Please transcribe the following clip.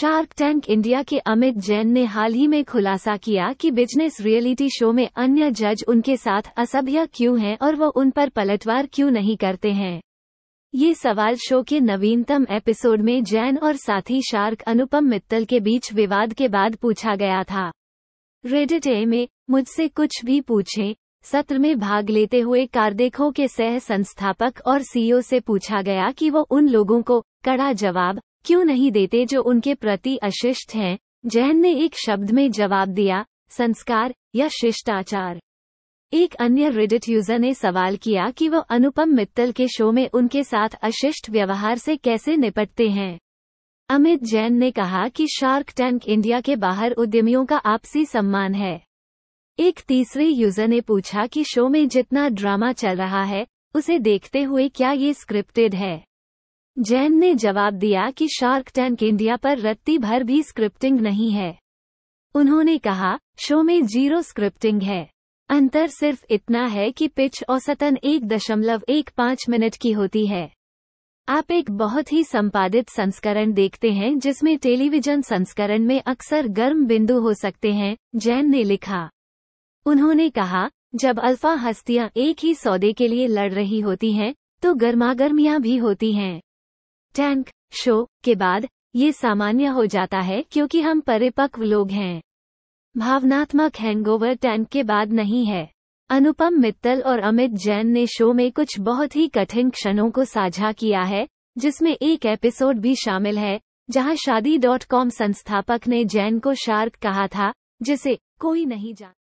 shark tank India के अमित जैन ने हाल ही में खुलासा किया कि बिजनेस रियलिटी शो में अन्य जज उनके साथ असभ्य क्यों हैं और वो उन पर पलटवार क्यों नहीं करते हैं ये सवाल शो के नवीनतम एपिसोड में जैन और साथी शार्क अनुपम मित्तल के बीच विवाद के बाद पूछा गया था रेडिट ए में मुझसे कुछ भी पूछें सत्र में भाग लेते हुए कार्देखों के सह संस्थापक और सीईओ e से पूछा गया कि वो उन लोगों को कड़ा जवाब क्यों नहीं देते जो उनके प्रति अशिष्ट हैं जैन ने एक शब्द में जवाब दिया संस्कार या शिष्टाचार एक अन्य रिडिट यूजर ने सवाल किया कि वह अनुपम मित्तल के शो में उनके साथ अशिष्ट व्यवहार से कैसे निपटते हैं अमित जैन ने कहा कि शार्क टैंक इंडिया के बाहर उद्यमियों का आपसी सम्मान है एक तीसरे यूजर ने पूछा कि शो में जितना ड्रामा चल रहा है उसे देखते हुए क्या ये स्क्रिप्टेड है जैन ने जवाब दिया कि शार्क टैंक इंडिया पर रत्ती भर भी स्क्रिप्टिंग नहीं है उन्होंने कहा शो में जीरो स्क्रिप्टिंग है अंतर सिर्फ इतना है कि पिच औसतन एक दशमलव एक पाँच मिनट की होती है आप एक बहुत ही संपादित संस्करण देखते हैं जिसमें टेलीविजन संस्करण में अक्सर गर्म बिंदु हो सकते हैं जैन ने लिखा उन्होंने कहा जब अल्फा हस्तियां एक ही सौदे के लिए लड़ रही होती हैं तो गर्मागर्मियां भी होती हैं टैंक शो के बाद ये सामान्य हो जाता है क्योंकि हम परिपक्व लोग हैं भावनात्मक हैंगओवर टैंक के बाद नहीं है अनुपम मित्तल और अमित जैन ने शो में कुछ बहुत ही कठिन क्षणों को साझा किया है जिसमें एक एपिसोड भी शामिल है जहां शादी डॉट कॉम संस्थापक ने जैन को शार्क कहा था जिसे कोई नहीं जानता